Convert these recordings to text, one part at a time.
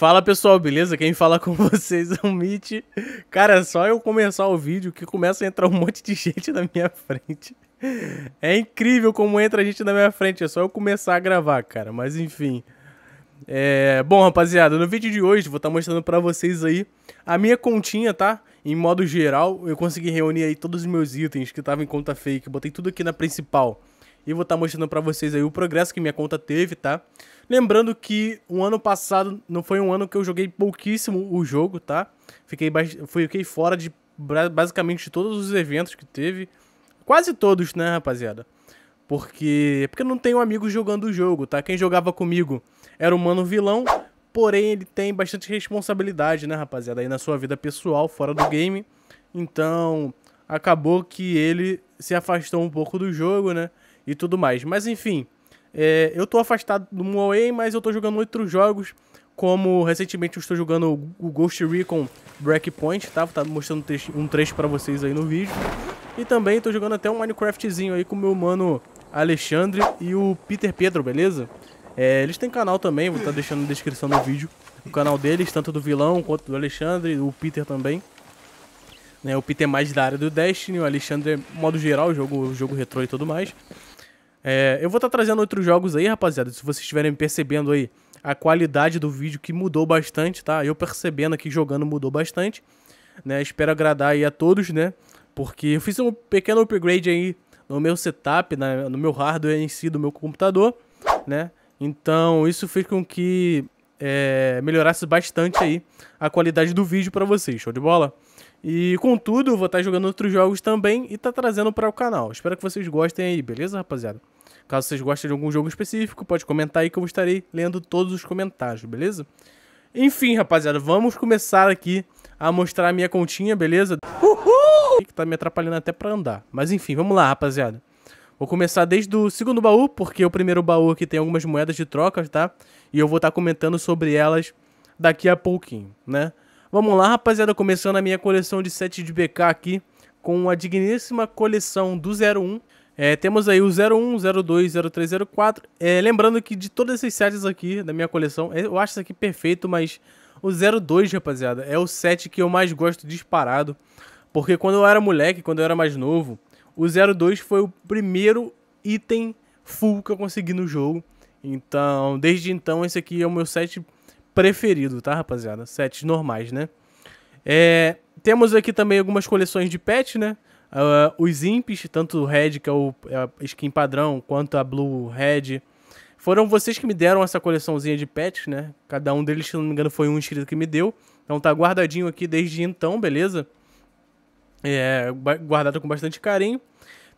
Fala pessoal, beleza? Quem fala com vocês é o Mitch. Cara, é só eu começar o vídeo que começa a entrar um monte de gente na minha frente. É incrível como entra gente na minha frente, é só eu começar a gravar, cara. Mas enfim. É... Bom, rapaziada, no vídeo de hoje vou estar tá mostrando pra vocês aí a minha continha, tá? Em modo geral, eu consegui reunir aí todos os meus itens que estavam em conta fake. Botei tudo aqui na principal e vou estar tá mostrando para vocês aí o progresso que minha conta teve, tá? Lembrando que o ano passado não foi um ano que eu joguei pouquíssimo o jogo, tá? Fiquei, fiquei fora de basicamente de todos os eventos que teve. Quase todos, né, rapaziada? Porque, é porque eu não tenho amigos jogando o jogo, tá? Quem jogava comigo era o Mano Vilão, porém ele tem bastante responsabilidade, né, rapaziada? Aí na sua vida pessoal, fora do game. Então, acabou que ele se afastou um pouco do jogo, né? e tudo mais. Mas enfim, é, eu tô afastado do MOE, mas eu tô jogando outros jogos, como recentemente eu estou jogando o Ghost Recon Breakpoint, tá? Vou tá mostrando um trecho para vocês aí no vídeo. E também estou jogando até um Minecraftzinho aí com o meu mano Alexandre e o Peter Pedro, beleza? É, eles têm canal também, vou estar tá deixando na descrição do vídeo o canal deles, tanto do vilão quanto do Alexandre, o Peter também. Né, o Peter é mais da área do Destiny, o Alexandre é modo geral, jogo, jogo retrô e tudo mais. É, eu vou estar tá trazendo outros jogos aí, rapaziada. Se vocês estiverem percebendo aí a qualidade do vídeo que mudou bastante, tá? Eu percebendo aqui jogando mudou bastante. Né? Espero agradar aí a todos, né? Porque eu fiz um pequeno upgrade aí no meu setup, no meu hardware em si do meu computador, né? Então isso fez com que é, melhorasse bastante aí a qualidade do vídeo para vocês, show de bola? E contudo, eu vou estar tá jogando outros jogos também e tá trazendo para o canal. Espero que vocês gostem aí, beleza, rapaziada? Caso vocês gostem de algum jogo específico, pode comentar aí que eu estarei lendo todos os comentários, beleza? Enfim, rapaziada, vamos começar aqui a mostrar a minha continha, beleza? Uhul! Que tá me atrapalhando até pra andar. Mas enfim, vamos lá, rapaziada. Vou começar desde o segundo baú, porque o primeiro baú aqui tem algumas moedas de trocas, tá? E eu vou estar tá comentando sobre elas daqui a pouquinho, né? Vamos lá, rapaziada, começando a minha coleção de sete de BK aqui, com a digníssima coleção do 01. É, temos aí o 01, 02, 03, 04. É, lembrando que de todos esses sets aqui da minha coleção, é, eu acho isso aqui perfeito, mas o 02, rapaziada, é o set que eu mais gosto disparado. Porque quando eu era moleque, quando eu era mais novo, o 02 foi o primeiro item full que eu consegui no jogo. Então, desde então, esse aqui é o meu set preferido, tá, rapaziada? Sets normais, né? É, temos aqui também algumas coleções de pets, né? Uh, os imps, tanto o Red, que é o é a skin padrão, quanto a Blue Red, foram vocês que me deram essa coleçãozinha de pets, né? Cada um deles, se não me engano, foi um inscrito que me deu. Então tá guardadinho aqui desde então, beleza? É, guardado com bastante carinho.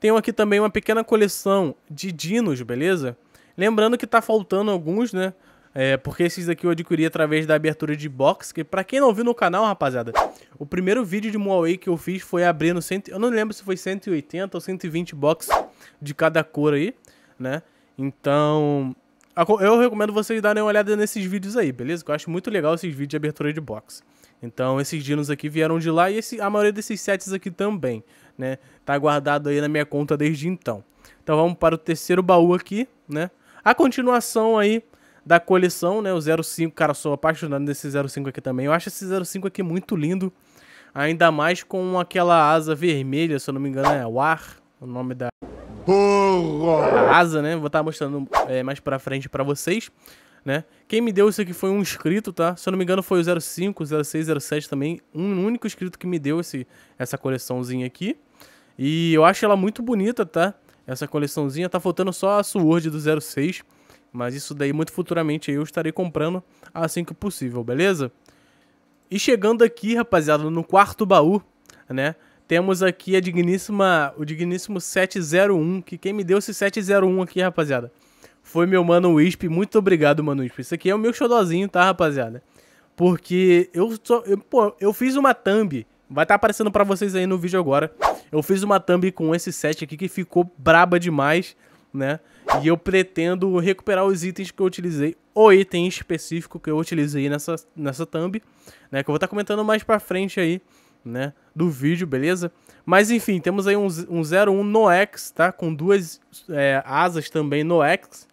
Tenho aqui também uma pequena coleção de dinos, beleza? Lembrando que tá faltando alguns, né? É, porque esses daqui eu adquiri através da abertura de box, que pra quem não viu no canal, rapaziada, o primeiro vídeo de Huawei que eu fiz foi abrindo, cento, eu não lembro se foi 180 ou 120 box de cada cor aí, né? Então, eu recomendo vocês darem uma olhada nesses vídeos aí, beleza? Que eu acho muito legal esses vídeos de abertura de box. Então, esses dinos aqui vieram de lá e esse, a maioria desses sets aqui também, né? Tá guardado aí na minha conta desde então. Então, vamos para o terceiro baú aqui, né? A continuação aí da coleção, né? O 05, cara, sou apaixonado desse 05 aqui também. Eu acho esse 05 aqui muito lindo. Ainda mais com aquela asa vermelha, se eu não me engano, é War, o nome da Burro. asa, né? Vou estar tá mostrando é, mais pra frente pra vocês, né? Quem me deu isso aqui foi um inscrito, tá? Se eu não me engano foi o 05, 06, 07 também. Um único inscrito que me deu esse, essa coleçãozinha aqui. E eu acho ela muito bonita, tá? Essa coleçãozinha. Tá faltando só a Sword do 06. Mas isso daí muito futuramente eu estarei comprando assim que possível, beleza? E chegando aqui, rapaziada, no quarto baú, né? Temos aqui a digníssima, o digníssimo 701, que quem me deu esse 701 aqui, rapaziada, foi meu mano Wisp. Muito obrigado, mano Wisp. Isso aqui é o meu xodozinho, tá, rapaziada? Porque eu só, eu, pô, eu fiz uma thumb, vai estar tá aparecendo para vocês aí no vídeo agora. Eu fiz uma thumb com esse set aqui que ficou braba demais, né? E eu pretendo recuperar os itens que eu utilizei, o item específico que eu utilizei nessa, nessa thumb, né? Que eu vou estar tá comentando mais pra frente aí, né? Do vídeo, beleza? Mas enfim, temos aí um, um 01 Noex, tá? Com duas é, asas também Noex.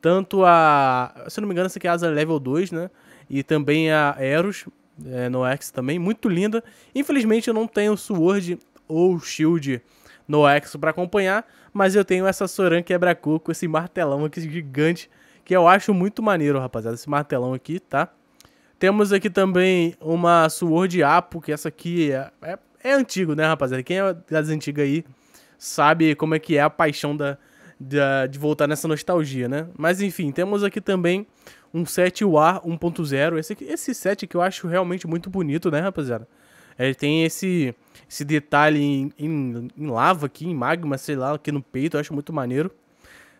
Tanto a... Se eu não me engano, essa aqui é a asa level 2, né? E também a Eros, é, Noex também. Muito linda. Infelizmente eu não tenho Sword ou Shield no Exo para acompanhar, mas eu tenho essa Soran quebra-coco, esse martelão aqui gigante, que eu acho muito maneiro, rapaziada, esse martelão aqui, tá? Temos aqui também uma Sword Apo, que essa aqui é, é, é antigo, né, rapaziada? Quem é das antigas aí sabe como é que é a paixão da, da, de voltar nessa nostalgia, né? Mas enfim, temos aqui também um set War 1.0. Esse, esse set que eu acho realmente muito bonito, né, rapaziada? Ele tem esse, esse detalhe em, em, em, lava aqui, em magma, sei lá, aqui no peito, eu acho muito maneiro.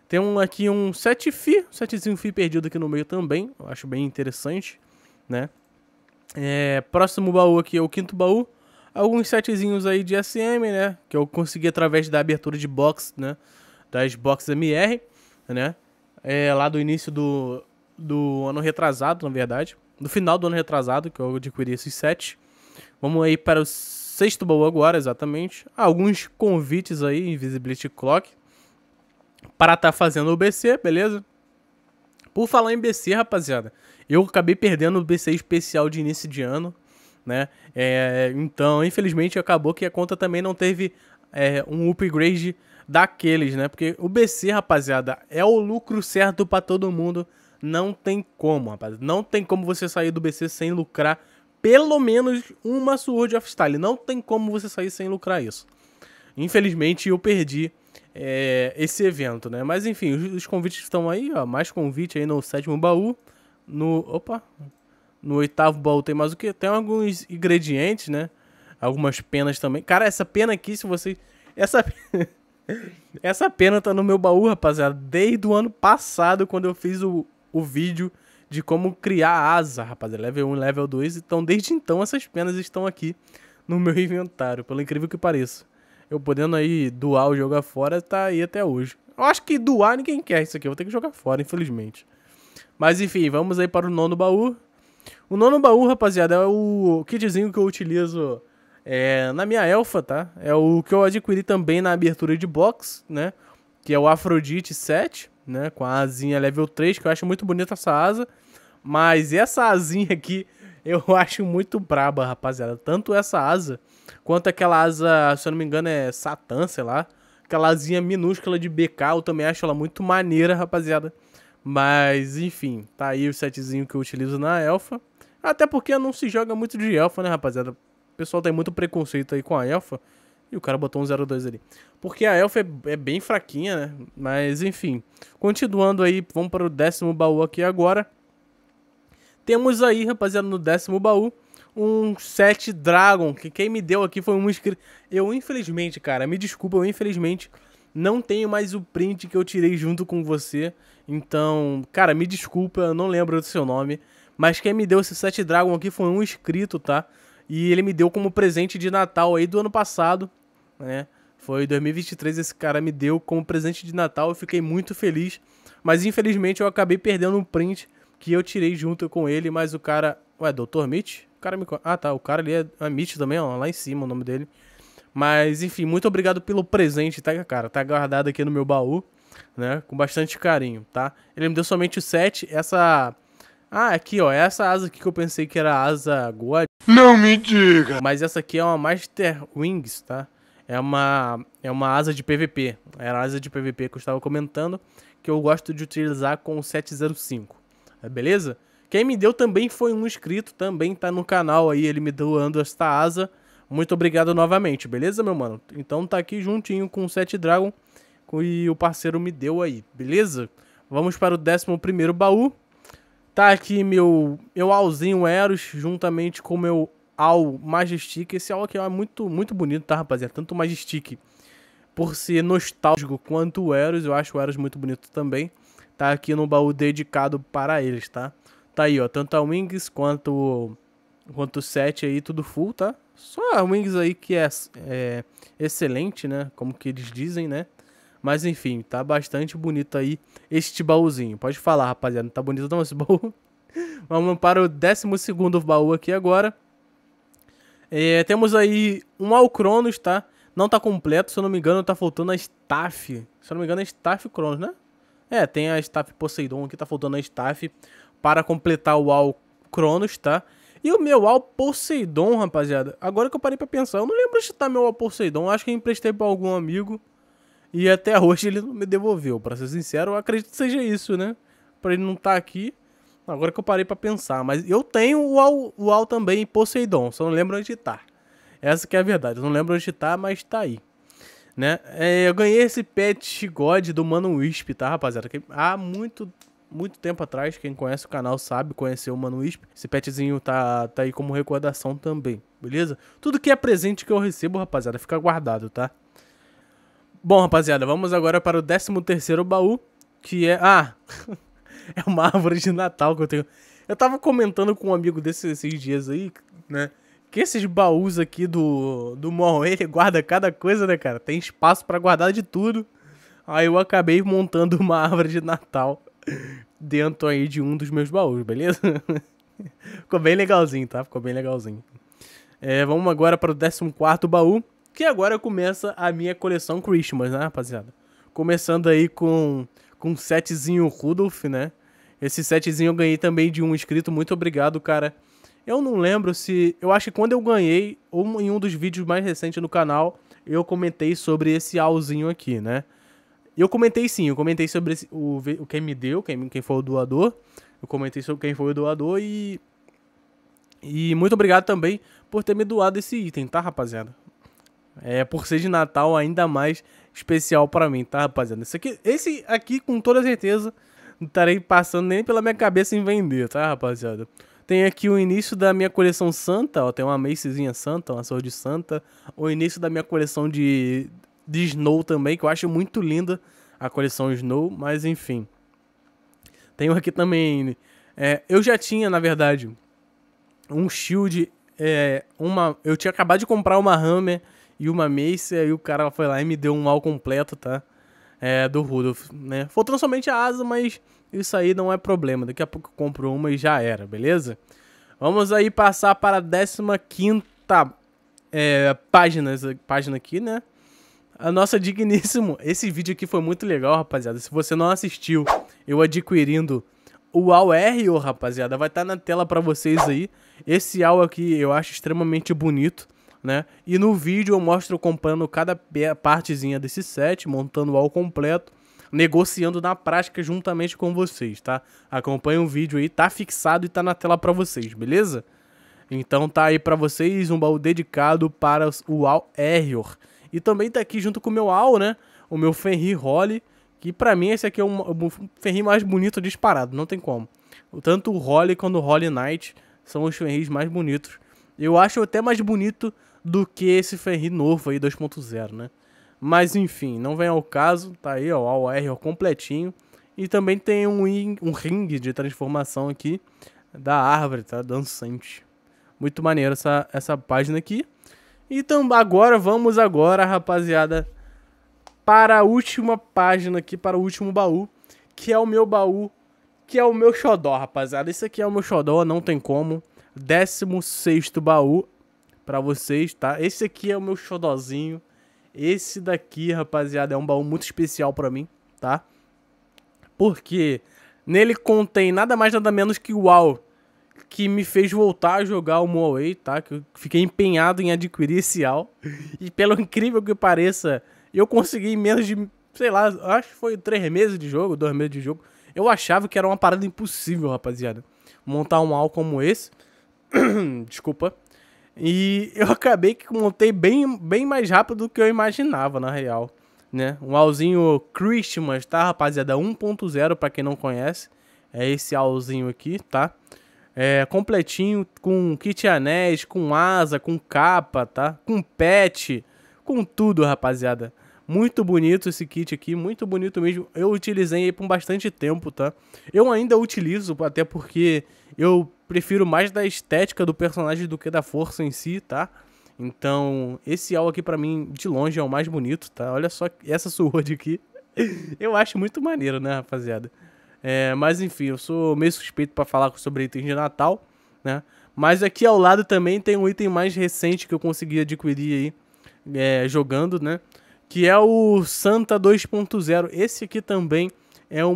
Tem um, aqui um 7 Fi, um 7 Fi perdido aqui no meio também, eu acho bem interessante, né? É, próximo baú aqui é o quinto baú. Alguns setzinhos aí de SM, né? Que eu consegui através da abertura de box, né? Das boxes MR, né? É, lá do início do, do ano retrasado, na verdade. Do final do ano retrasado, que eu adquiri esses sets. Vamos aí para o sexto baú agora, exatamente. Alguns convites aí, Invisibility Clock, para estar tá fazendo o BC, beleza? Por falar em BC, rapaziada, eu acabei perdendo o BC especial de início de ano, né? É, então, infelizmente, acabou que a conta também não teve é, um upgrade daqueles, né? Porque o BC, rapaziada, é o lucro certo para todo mundo. Não tem como, rapaz. Não tem como você sair do BC sem lucrar pelo menos uma Sword of Style. Não tem como você sair sem lucrar isso. Infelizmente, eu perdi é, esse evento, né? Mas enfim, os, os, convites estão aí, ó. Mais convite aí no sétimo baú. No. Opa! No oitavo baú tem mais o que? Tem alguns ingredientes, né? Algumas penas também. Cara, essa pena aqui, se você. Essa. essa pena tá no meu baú, rapaziada, desde o ano passado, quando eu fiz o, o vídeo de como criar asa, rapaziada. É level 1 e level 2. Então, desde então, essas penas estão aqui no meu inventário, pelo incrível que pareça. Eu podendo aí doar o jogo fora, tá aí até hoje. Eu acho que doar ninguém quer isso aqui, eu vou ter que jogar fora, infelizmente. Mas enfim, vamos aí para o nono baú. O nono baú, rapaziada, é o kitzinho que eu utilizo é, na minha elfa, tá? É o que eu adquiri também na abertura de box, né? Que é o Afrodite 7 né? Com a asinha level 3, que eu acho muito bonita essa asa. Mas essa asinha aqui eu acho muito braba, rapaziada. Tanto essa asa, quanto aquela asa, se eu não me engano, é Satã, sei lá. Aquela asinha minúscula de BK, eu também acho ela muito maneira, rapaziada. Mas, enfim, tá aí o setzinho que eu utilizo na Elfa. Até porque não se joga muito de Elfa, né, rapaziada? O pessoal tem muito preconceito aí com a Elfa. E o cara botou um 02 ali. Porque a elfa é, é, bem fraquinha, né? Mas enfim. Continuando aí, vamos para o décimo baú aqui agora. Temos aí, rapaziada, no décimo baú, um set Dragon. Que quem me deu aqui foi um inscrito. Eu, infelizmente, cara, me desculpa, eu infelizmente não tenho mais o print que eu tirei junto com você. Então, cara, me desculpa, eu não lembro do seu nome. Mas quem me deu esse set Dragon aqui foi um inscrito, tá? E ele me deu como presente de Natal aí do ano passado né? Foi 2023 esse cara me deu como presente de Natal, eu fiquei muito feliz, mas infelizmente eu acabei perdendo um print que eu tirei junto com ele, mas o cara, ué, Dr. Mitch? O cara me Ah, tá, o cara ali é a é Mitch também, ó, lá em cima o nome dele. Mas enfim, muito obrigado pelo presente, tá, cara? Tá guardado aqui no meu baú, né? Com bastante carinho, tá? Ele me deu somente o 7, essa ah, aqui, ó, é essa asa aqui que eu pensei que era a asa God. Não me diga. Mas essa aqui é uma Master Wings, tá? é uma, é uma asa de PVP. Era a asa de PVP que eu estava comentando, que eu gosto de utilizar com o 705. É beleza? Quem me deu também foi um inscrito, também tá no canal aí, ele me doando esta asa. Muito obrigado novamente, beleza, meu mano? Então tá aqui juntinho com o 7 Dragon e o parceiro me deu aí, beleza? Vamos para o 11 baú. Tá aqui meu, meu Alzinho Eros, juntamente com meu ao Majestic. Esse álbum aqui é muito, muito bonito, tá, rapaziada? Tanto o Majestic por ser nostálgico quanto o Eros, eu acho o Eros muito bonito também. Tá aqui no baú dedicado para eles, tá? Tá aí, ó, tanto a Wings quanto quanto o set aí, tudo full, tá? Só a Wings aí que é, é excelente, né? Como que eles dizem, né? Mas enfim, tá bastante bonito aí este baúzinho. Pode falar, rapaziada, não tá bonito não esse baú? Vamos para o 12 baú aqui agora. É, temos aí um Alcronos, tá? Não tá completo, se eu não me engano, tá faltando a Staff. Se eu não me engano, é Staff Cronos, né? É, tem a Staff Poseidon aqui, tá faltando a Staff para completar o Al Cronos, tá? E o meu Al Poseidon, rapaziada. Agora que eu parei pra pensar, eu não lembro se tá meu Al Poseidon. Acho que eu emprestei pra algum amigo. E até hoje ele não me devolveu. Pra ser sincero, eu acredito que seja isso, né? Pra ele não tá aqui. Agora que eu parei para pensar, mas eu tenho o Al, o Al também em Poseidon, só não lembro onde tá. Essa que é a verdade, eu não lembro onde tá, mas tá aí. Né? É, eu ganhei esse pet God do Mano Wisp, tá, rapaziada? Que há muito, muito tempo atrás, quem conhece o canal sabe, conheceu o Mano Wisp. Esse petzinho tá, tá aí como recordação também, beleza? Tudo que é presente que eu recebo, rapaziada, fica guardado, tá? Bom, rapaziada, vamos agora para o 13º baú, que é... Ah... é uma árvore de Natal que eu tenho. Eu tava comentando com um amigo desses dias aí, né? Que esses baús aqui do, do Morro, ele guarda cada coisa, né, cara? Tem espaço para guardar de tudo. Aí eu acabei montando uma árvore de Natal dentro aí de um dos meus baús, beleza? Ficou bem legalzinho, tá? Ficou bem legalzinho. É, vamos agora para o 14 baú, que agora começa a minha coleção Christmas, né, rapaziada? Começando aí com, com setzinho Rudolph, né? Esse setzinho eu ganhei também de um inscrito. Muito obrigado, cara. Eu não lembro se. Eu acho que quando eu ganhei, ou em um dos vídeos mais recentes no canal, eu comentei sobre esse alzinho aqui, né? Eu comentei sim, eu comentei sobre esse, o, o quem me deu, quem, quem foi o doador. Eu comentei sobre quem foi o doador e. E muito obrigado também por ter me doado esse item, tá, rapaziada? É, por ser de Natal ainda mais especial para mim, tá, rapaziada? Esse aqui, esse aqui com toda certeza, não estarei passando nem pela minha cabeça em vender, tá, rapaziada? Tem aqui o início da minha coleção santa, ó, tem uma macezinha santa, uma sword santa. O início da minha coleção de, de Snow também, que eu acho muito linda a coleção Snow, mas enfim. Tenho aqui também... É, eu já tinha, na verdade, um shield, é, uma... Eu tinha acabado de comprar uma hammer e uma mace, aí o cara foi lá e me deu um mal completo, tá? é, do Rudolf, né? Faltando somente a asa, mas isso aí não é problema. Daqui a pouco eu compro uma e já era, beleza? Vamos aí passar para a 15 é, página, página aqui, né? A nossa digníssimo. Esse vídeo aqui foi muito legal, rapaziada. Se você não assistiu, eu adquirindo o AUR, rapaziada, vai estar tá na tela para vocês aí. Esse AU aqui eu acho extremamente bonito né? E no vídeo eu mostro comprando cada partezinha desse set, montando ao completo, negociando na prática juntamente com vocês, tá? Acompanha o vídeo aí, tá fixado e tá na tela para vocês, beleza? Então tá aí para vocês um baú dedicado para o Al Error. E também tá aqui junto com o meu Al, né? O meu Fenrir Holly, que para mim esse aqui é o um, Fenrir mais bonito disparado, não tem como. Tanto o Holly quanto o Holly Knight são os Fenris mais bonitos. Eu acho até mais bonito do que esse Ferri novo aí 2.0, né? Mas enfim, não vem ao caso, tá aí ó, o AOR completinho. E também tem um, um ringue de transformação aqui da árvore, tá? Dançante. Muito maneiro essa, essa página aqui. Então agora, vamos agora, rapaziada, para a última página aqui, para o último baú, que é o meu baú, que é o meu xodó, rapaziada. Esse aqui é o meu xodó, não tem como. 16º baú, para vocês, tá? Esse aqui é o meu xodozinho. Esse daqui, rapaziada, é um baú muito especial para mim, tá? Porque nele contém nada mais nada menos que o WoW, que me fez voltar a jogar o Moaway, tá? Que eu fiquei empenhado em adquirir esse AL. E pelo incrível que pareça, eu consegui em menos de, sei lá, acho que foi três meses de jogo, dois meses de jogo. Eu achava que era uma parada impossível, rapaziada. Montar um AL como esse. Desculpa. E eu acabei que montei bem, bem mais rápido do que eu imaginava, na real. Né? Um alzinho Christmas, tá, rapaziada? 1.0, para quem não conhece. É esse alzinho aqui, tá? É, completinho, com kit anéis, com asa, com capa, tá? Com pet, com tudo, rapaziada. Muito bonito esse kit aqui, muito bonito mesmo. Eu utilizei por bastante tempo, tá? Eu ainda utilizo, até porque eu prefiro mais da estética do personagem do que da força em si, tá? Então, esse alvo aqui para mim, de longe, é o mais bonito, tá? Olha só essa Sword aqui. eu acho muito maneiro, né, rapaziada? É, mas enfim, eu sou meio suspeito para falar sobre itens de Natal, né? Mas aqui ao lado também tem um item mais recente que eu consegui adquirir aí, é, jogando, né? Que é o Santa 2.0. Esse aqui também é um,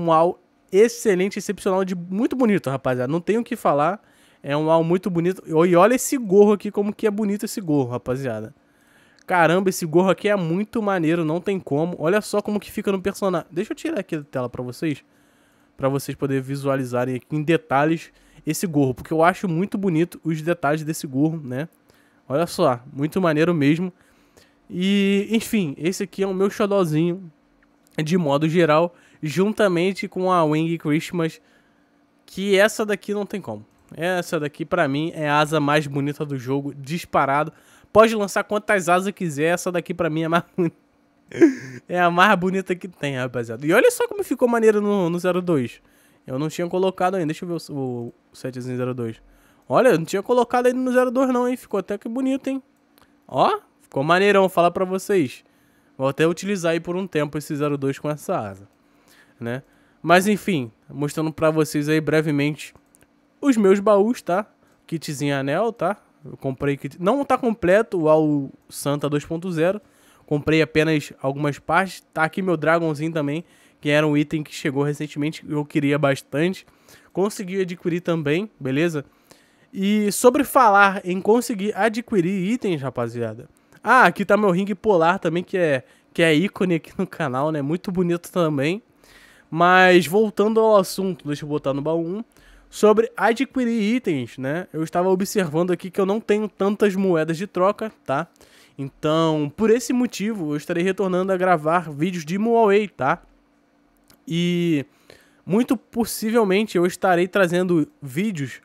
excelente, excepcional, de muito bonito, rapaziada. Não tenho o que falar. É um álbum muito bonito. E olha esse gorro aqui, como que é bonito esse gorro, rapaziada. Caramba, esse gorro aqui é muito maneiro, não tem como. Olha só como que fica no personagem. Deixa eu tirar aqui da tela pra vocês. Pra vocês poderem visualizarem aqui em detalhes esse gorro. Porque eu acho muito bonito os detalhes desse gorro, né? Olha só, muito maneiro mesmo. E, enfim, esse aqui é o meu xodózinho de modo geral juntamente com a Wing Christmas, que essa daqui não tem como. Essa daqui, para mim, é a asa mais bonita do jogo, disparado. Pode lançar quantas asas quiser, essa daqui para mim é a mais bonita. é a mais bonita que tem, rapaziada. E olha só como ficou maneiro no, no 02. Eu não tinha colocado ainda. Deixa eu ver o, o, o 702. Olha, eu não tinha colocado ainda no 02 não, hein. Ficou até que bonito, hein. Ó, ficou maneirão, falar pra vocês. Vou até utilizar aí por um tempo esse 02 com essa asa né? Mas enfim, mostrando para vocês aí brevemente os meus baús, tá? Kitzinho anel, tá? Eu comprei kit... Não tá completo ao Santa 2.0. Comprei apenas algumas partes. Tá aqui meu Dragonzinho também, que era um item que chegou recentemente eu queria bastante. Consegui adquirir também, beleza? E sobre falar em conseguir adquirir itens, rapaziada. Ah, aqui tá meu ringue polar também, que é, que é ícone aqui no canal, né? Muito bonito também. Mas voltando ao assunto, deixa eu botar no baú 1, sobre adquirir itens, né? Eu estava observando aqui que eu não tenho tantas moedas de troca, tá? Então, por esse motivo, eu estarei retornando a gravar vídeos de Muawei, tá? E muito possivelmente eu estarei trazendo vídeos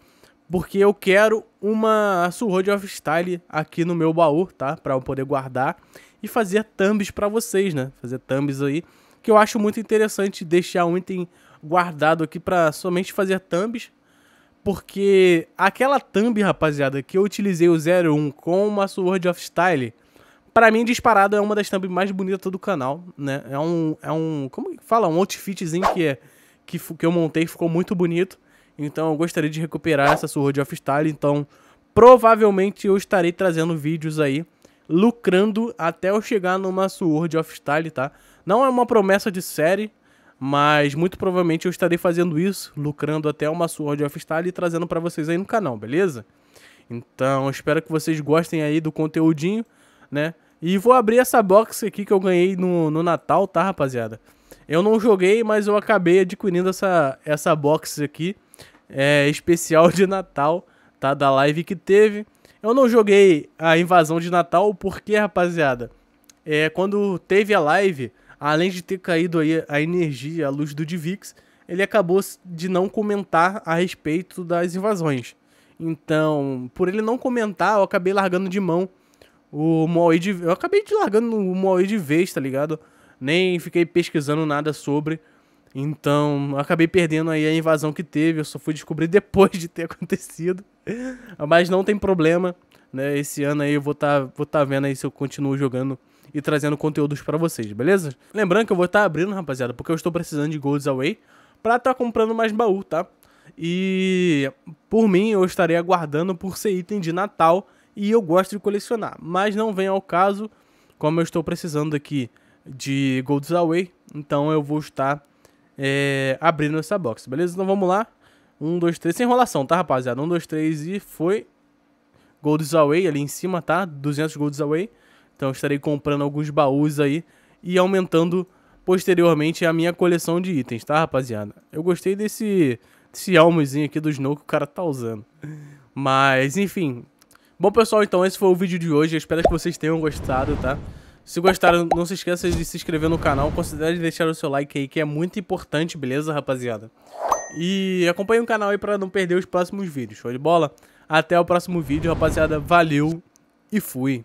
porque eu quero uma Surrode of Style aqui no meu baú, tá? Para eu poder guardar e fazer thumbs para vocês, né? Fazer thumbs aí que eu acho muito interessante deixar um item guardado aqui para somente fazer thumbs, porque aquela thumb, rapaziada, que eu utilizei o 01 com uma Sword of Style, para mim, disparado, é uma das thumbs mais bonitas do canal, né? É um, é um como fala? Um outfitzinho que, é, que, que eu montei, ficou muito bonito. Então eu gostaria de recuperar essa Sword of Style, então provavelmente eu estarei trazendo vídeos aí lucrando até eu chegar numa Sword of Style, tá? Não é uma promessa de série, mas muito provavelmente eu estarei fazendo isso, lucrando até uma Sword of Style e trazendo para vocês aí no canal, beleza? Então, espero que vocês gostem aí do conteúdinho, né? E vou abrir essa box aqui que eu ganhei no, no Natal, tá, rapaziada? Eu não joguei, mas eu acabei adquirindo essa, essa box aqui, é, especial de Natal, tá? Da live que teve. Eu não joguei a invasão de Natal porque, rapaziada, é, quando teve a live além de ter caído aí a energia, a luz do Divix, ele acabou de não comentar a respeito das invasões. Então, por ele não comentar, eu acabei largando de mão o Moai de... Eu acabei de largando o Moai de vez, tá ligado? Nem fiquei pesquisando nada sobre. Então, acabei perdendo aí a invasão que teve. Eu só fui descobrir depois de ter acontecido. Mas não tem problema, né? Esse ano aí eu vou estar tá, vou tá vendo aí se eu continuo jogando e trazendo conteúdos para vocês, beleza? Lembrando que eu vou estar tá abrindo, rapaziada, porque eu estou precisando de Golds Away para estar tá comprando mais baú, tá? E por mim, eu estarei aguardando por ser item de Natal e eu gosto de colecionar, mas não vem ao caso, como eu estou precisando aqui de Golds Away, então eu vou estar é, abrindo essa box, beleza? Então vamos lá. 1, 2, 3, sem enrolação, tá, rapaziada? 1, 2, 3 e foi. Golds Away ali em cima, tá? 200 Golds Away. Então estarei comprando alguns baús aí e aumentando posteriormente a minha coleção de itens, tá, rapaziada? Eu gostei desse, desse almozinho aqui do Snow que o cara tá usando. Mas, enfim. Bom, pessoal, então esse foi o vídeo de hoje. Eu espero que vocês tenham gostado, tá? Se gostaram, não se esqueça de se inscrever no canal. Considere deixar o seu like aí, que é muito importante, beleza, rapaziada? E acompanhe o canal aí pra não perder os próximos vídeos. Show de bola? Até o próximo vídeo, rapaziada. Valeu e fui!